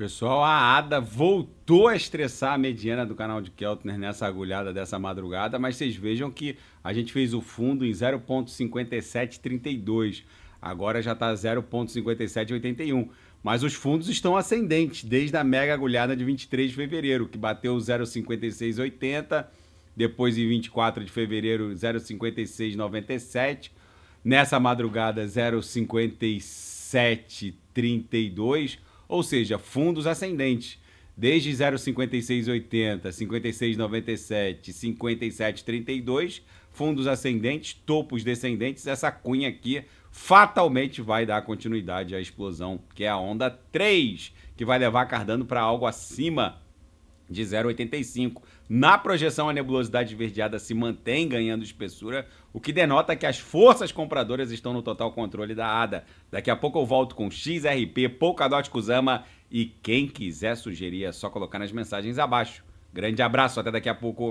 Pessoal, a Ada voltou a estressar a mediana do canal de Keltner nessa agulhada dessa madrugada, mas vocês vejam que a gente fez o fundo em 0,5732. Agora já está 0,5781. Mas os fundos estão ascendentes desde a mega agulhada de 23 de fevereiro, que bateu 0,5680, depois em 24 de fevereiro 0,5697, nessa madrugada 0,5732 ou seja, fundos ascendentes. Desde 0,5680, 56,97, 57,32, fundos ascendentes, topos descendentes, essa cunha aqui fatalmente vai dar continuidade à explosão, que é a onda 3, que vai levar Cardano para algo acima de 0,85. Na projeção, a nebulosidade verdeada se mantém ganhando espessura, o que denota que as forças compradoras estão no total controle da ADA. Daqui a pouco eu volto com XRP, Polkadot Kuzama e quem quiser sugerir é só colocar nas mensagens abaixo. Grande abraço, até daqui a pouco.